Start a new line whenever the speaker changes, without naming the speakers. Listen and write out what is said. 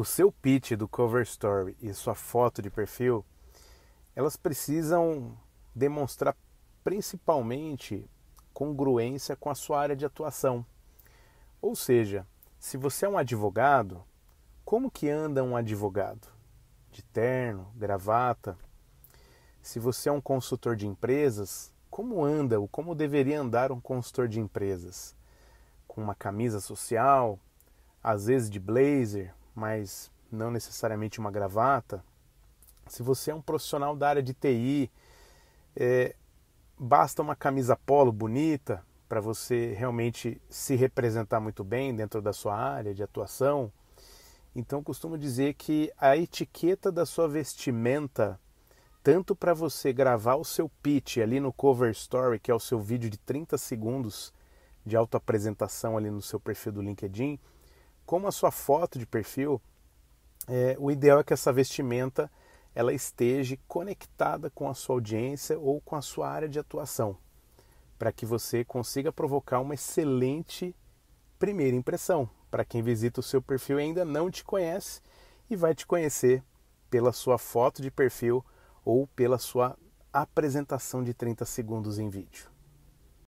o seu pitch do cover story e sua foto de perfil, elas precisam demonstrar principalmente congruência com a sua área de atuação. Ou seja, se você é um advogado, como que anda um advogado? De terno, gravata? Se você é um consultor de empresas, como anda ou como deveria andar um consultor de empresas? Com uma camisa social, às vezes de blazer, mas não necessariamente uma gravata, se você é um profissional da área de TI, é, basta uma camisa polo bonita para você realmente se representar muito bem dentro da sua área de atuação. Então, costumo dizer que a etiqueta da sua vestimenta, tanto para você gravar o seu pitch ali no cover story, que é o seu vídeo de 30 segundos de autoapresentação ali no seu perfil do LinkedIn, como a sua foto de perfil, é, o ideal é que essa vestimenta ela esteja conectada com a sua audiência ou com a sua área de atuação, para que você consiga provocar uma excelente primeira impressão para quem visita o seu perfil e ainda não te conhece e vai te conhecer pela sua foto de perfil ou pela sua apresentação de 30 segundos em vídeo.